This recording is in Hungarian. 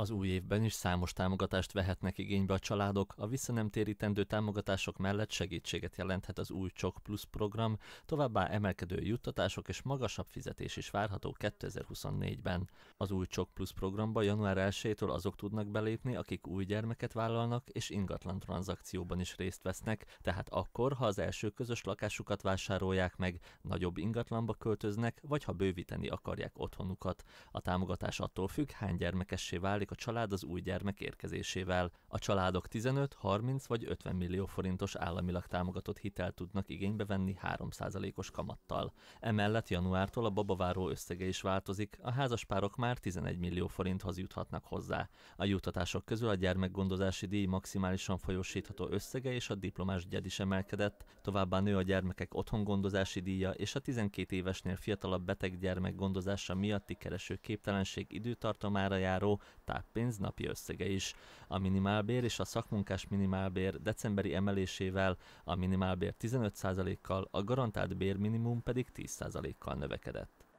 Az új évben is számos támogatást vehetnek igénybe a családok, a visszanemtérítendő támogatások mellett segítséget jelenthet az új Csok Plus program, továbbá emelkedő juttatások és magasabb fizetés is várható 2024-ben. Az új Csok Plus programba január 1-től azok tudnak belépni, akik új gyermeket vállalnak és ingatlan tranzakcióban is részt vesznek, tehát akkor, ha az első közös lakásukat vásárolják meg, nagyobb ingatlanba költöznek, vagy ha bővíteni akarják otthonukat. A támogatás attól függ, hány gyermekessé válik a család az új gyermek érkezésével. A családok 15, 30 vagy 50 millió forintos államilag támogatott hitelt tudnak igénybe venni 3%-os kamattal. Emellett januártól a babaváró összege is változik, a házaspárok már 11 millió forinthoz juthatnak hozzá. A juttatások közül a gyermekgondozási díj maximálisan folyósítható összege és a diplomás gyed is emelkedett, továbbá nő a gyermekek otthongondozási díja és a 12 évesnél fiatalabb beteg gyermek gondozása miatti képtelenség időtartamára járó táppénz napi összege is. A minimálbér és a szakmunkás minimálbér decemberi emelésével a minimálbér 15%-kal, a garantált bérminimum pedig 10%-kal növekedett.